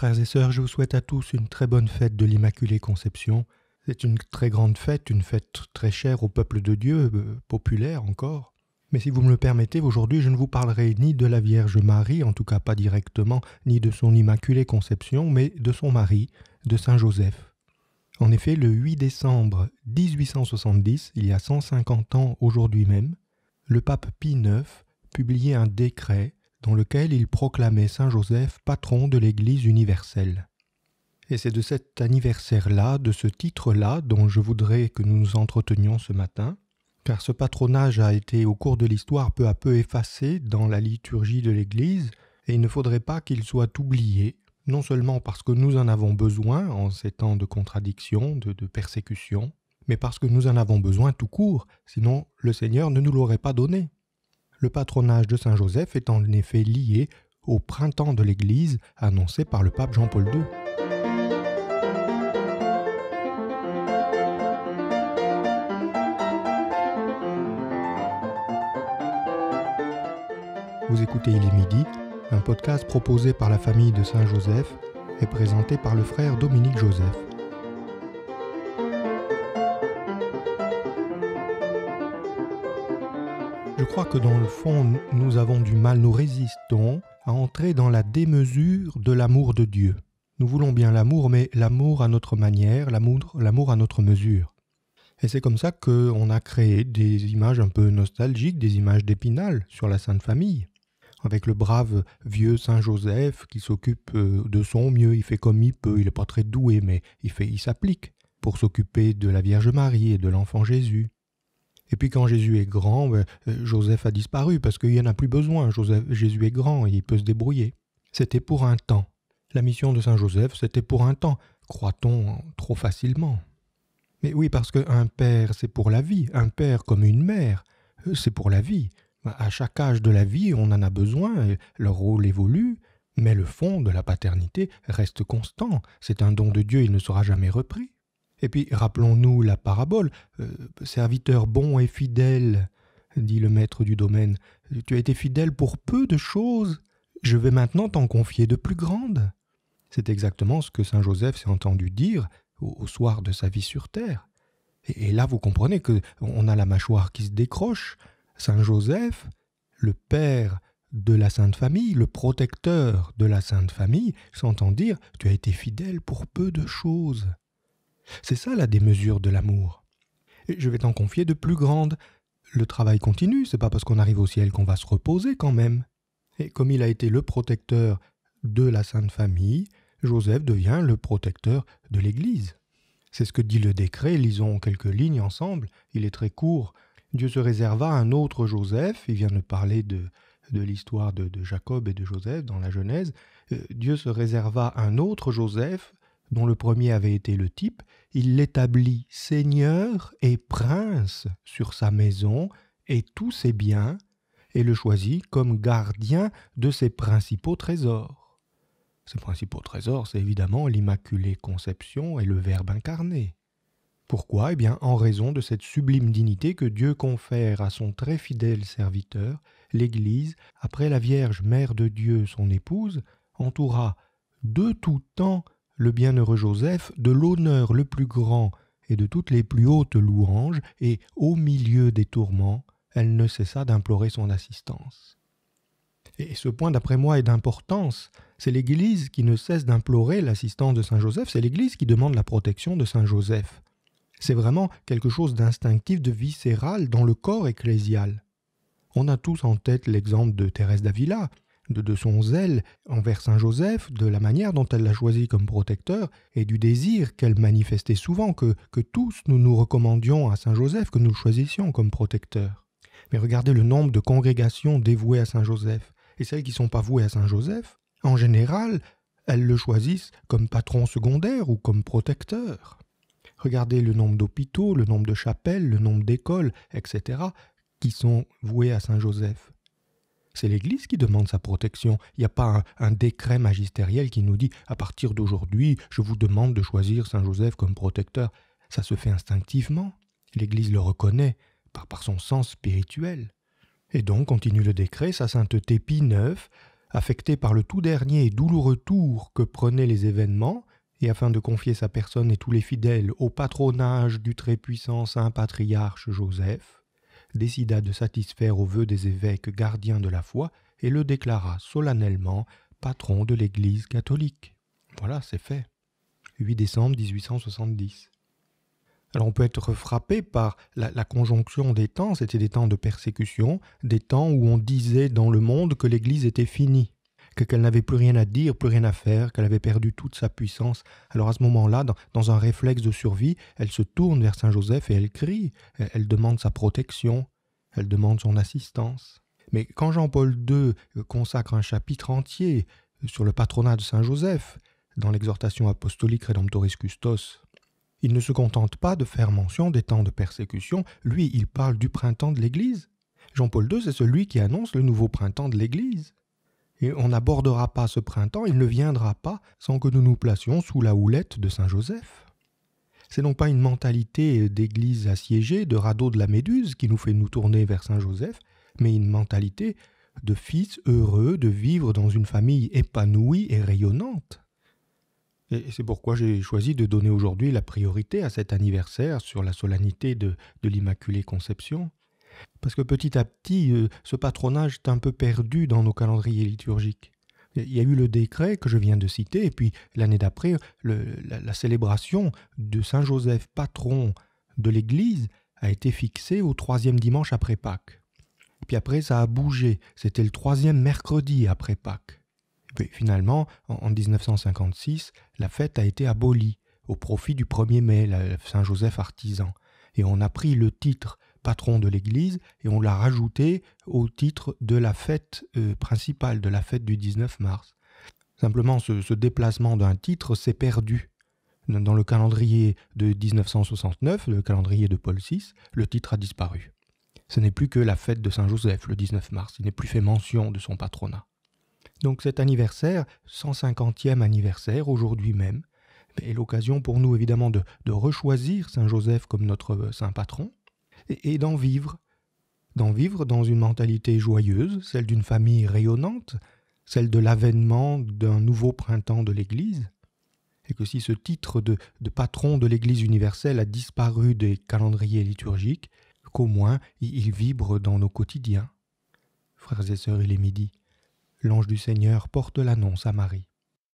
Frères et sœurs, je vous souhaite à tous une très bonne fête de l'Immaculée Conception. C'est une très grande fête, une fête très chère au peuple de Dieu, euh, populaire encore. Mais si vous me le permettez, aujourd'hui je ne vous parlerai ni de la Vierge Marie, en tout cas pas directement, ni de son Immaculée Conception, mais de son mari, de Saint Joseph. En effet, le 8 décembre 1870, il y a 150 ans aujourd'hui même, le pape Pie IX publiait un décret dans lequel il proclamait Saint Joseph patron de l'Église universelle. Et c'est de cet anniversaire-là, de ce titre-là, dont je voudrais que nous nous entretenions ce matin, car ce patronage a été au cours de l'histoire peu à peu effacé dans la liturgie de l'Église, et il ne faudrait pas qu'il soit oublié, non seulement parce que nous en avons besoin en ces temps de contradictions, de, persécutions, mais parce que nous en avons besoin tout court, sinon le Seigneur ne nous l'aurait pas donné. Le patronage de Saint Joseph est en effet lié au printemps de l'Église annoncé par le pape Jean-Paul II. Vous écoutez Il est midi, un podcast proposé par la famille de Saint Joseph et présenté par le frère Dominique Joseph. Je crois que dans le fond, nous avons du mal, nous résistons à entrer dans la démesure de l'amour de Dieu. Nous voulons bien l'amour, mais l'amour à notre manière, l'amour à notre mesure. Et c'est comme ça qu'on a créé des images un peu nostalgiques, des images d'Épinal sur la Sainte Famille, avec le brave vieux Saint Joseph qui s'occupe euh, de son mieux, il fait comme il peut, il n'est pas très doué, mais il, fait, il s'applique pour s'occuper de la Vierge Marie et de l'enfant Jésus. Et puis quand Jésus est grand, ben, euh, Joseph a disparu parce qu'il n'y en a plus besoin. Joseph, Jésus est grand et il peut se débrouiller. C'était pour un temps. La mission de Saint Joseph, c'était pour un temps. Croit-on trop facilement Mais oui, parce qu'un père, c'est pour la vie. Un père comme une mère, euh, c'est pour la vie. Ben, à chaque âge de la vie, on en a besoin, et leur rôle évolue, mais le fond de la paternité reste constant. C'est un don de Dieu, il ne sera jamais repris. Et puis rappelons-nous la parabole, euh, serviteur bon et fidèle, dit le maître du domaine, tu as été fidèle pour peu de choses, je vais maintenant t'en confier de plus grandes. C'est exactement ce que Saint Joseph s'est entendu dire au, soir de sa vie sur terre. Et, là, vous comprenez que on a la mâchoire qui se décroche. Saint Joseph, le père de la Sainte Famille, le protecteur de la Sainte Famille, s'entend dire Tu as été fidèle pour peu de choses. C'est ça la démesure de l'amour. Et je vais t'en confier de plus grande. Le travail continue, c'est pas parce qu'on arrive au ciel qu'on va se reposer quand même. Et comme il a été le protecteur de la Sainte Famille, Joseph devient le protecteur de l'Église. C'est ce que dit le décret, lisons quelques lignes ensemble, il est très court. Dieu se réserva un autre Joseph, il vient de parler de, l'histoire de, Jacob et de Joseph dans la Genèse, euh, Dieu se réserva un autre Joseph, dont le premier avait été le type, il l'établit seigneur et prince sur sa maison et tous ses biens, et le choisit comme gardien de ses principaux trésors. Ses principaux trésors, c'est évidemment l'Immaculée Conception et le Verbe incarné. Pourquoi Eh bien, en raison de cette sublime dignité que Dieu confère à son très fidèle serviteur, l'Église, après la Vierge Mère de Dieu, son épouse, entoura de tout temps le bienheureux Joseph de l'honneur le plus grand et de toutes les plus hautes louanges, et au milieu des tourments, elle ne cessa d'implorer son assistance. Et ce point, d'après moi, est d'importance. C'est l'Église qui ne cesse d'implorer l'assistance de Saint Joseph, c'est l'Église qui demande la protection de Saint Joseph. C'est vraiment quelque chose d'instinctif, de viscéral dans le corps ecclésial. On a tous en tête l'exemple de Thérèse d'Avila, de, son zèle envers Saint Joseph, de la manière dont elle l'a choisi comme protecteur, et du désir qu'elle manifestait souvent que, que tous nous nous recommandions à Saint Joseph, que nous le choisissions comme protecteur. Mais regardez le nombre de congrégations dévouées à Saint Joseph, et celles qui ne sont pas vouées à Saint Joseph, en général, elles le choisissent comme patron secondaire ou comme protecteur. Regardez le nombre d'hôpitaux, le nombre de chapelles, le nombre d'écoles, etc., qui sont voués à Saint Joseph. C'est l'Église qui demande sa protection. Il n'y a pas un, décret magistériel qui nous dit à partir d'aujourd'hui, je vous demande de choisir Saint Joseph comme protecteur. Ça se fait instinctivement. L'Église le reconnaît par, son sens spirituel. Et donc, continue le décret, sa sainteté Pie IX, affectée par le tout dernier et douloureux tour que prenaient les événements, et afin de confier sa personne et tous les fidèles au patronage du très puissant Saint Patriarche Joseph, décida de satisfaire aux vœux des évêques gardiens de la foi et le déclara solennellement patron de l'Église catholique. Voilà, c'est fait. 8 décembre 1870. Alors on peut être frappé par la conjonction des temps, c'était des temps de persécution, des temps où on disait dans le monde que l'Église était finie que qu'elle n'avait plus rien à dire, plus rien à faire, qu'elle avait perdu toute sa puissance. Alors à ce moment-là, dans, un réflexe de survie, elle se tourne vers Saint Joseph et elle crie, elle, elle demande sa protection, elle demande son assistance. Mais quand Jean-Paul II consacre un chapitre entier sur le patronat de Saint Joseph, dans l'exhortation apostolique Redemptoris Custos, il ne se contente pas de faire mention des temps de persécution, lui il parle du printemps de l'Église. Jean-Paul II, c'est celui qui annonce le nouveau printemps de l'Église et on n'abordera pas ce printemps, il ne viendra pas sans que nous nous placions sous la houlette de Saint Joseph. C'est donc pas une mentalité d'église assiégée, de radeau de la Méduse qui nous fait nous tourner vers Saint Joseph, mais une mentalité de fils heureux de vivre dans une famille épanouie et rayonnante. Et c'est pourquoi j'ai choisi de donner aujourd'hui la priorité à cet anniversaire sur la solennité de, de l'Immaculée Conception. Parce que petit à petit, euh, ce patronage est un peu perdu dans nos calendriers liturgiques. Il y a eu le décret que je viens de citer, et puis l'année d'après, la, célébration de Saint Joseph, patron de l'Église, a été fixée au troisième dimanche après Pâques. Et puis après, ça a bougé. C'était le troisième mercredi après Pâques. finalement, en, 1956, la fête a été abolie au profit du 1er mai, Saint Joseph artisan et on a pris le titre patron de l'Église et on l'a rajouté au titre de la fête euh, principale, de la fête du 19 mars. Simplement, ce, ce déplacement d'un titre s'est perdu. Dans le calendrier de 1969, le calendrier de Paul VI, le titre a disparu. Ce n'est plus que la fête de Saint-Joseph le 19 mars, il n'est plus fait mention de son patronat. Donc cet anniversaire, 150e anniversaire aujourd'hui même, est l'occasion pour nous évidemment de, rechoisir Saint Joseph comme notre euh, saint patron et, d'en vivre, d'en vivre dans une mentalité joyeuse, celle d'une famille rayonnante, celle de l'avènement d'un nouveau printemps de l'Église, et que si ce titre de, de patron de l'Église universelle a disparu des calendriers liturgiques, qu'au moins il vibre dans nos quotidiens. Frères et sœurs, il est midi. L'ange du Seigneur porte l'annonce à Marie.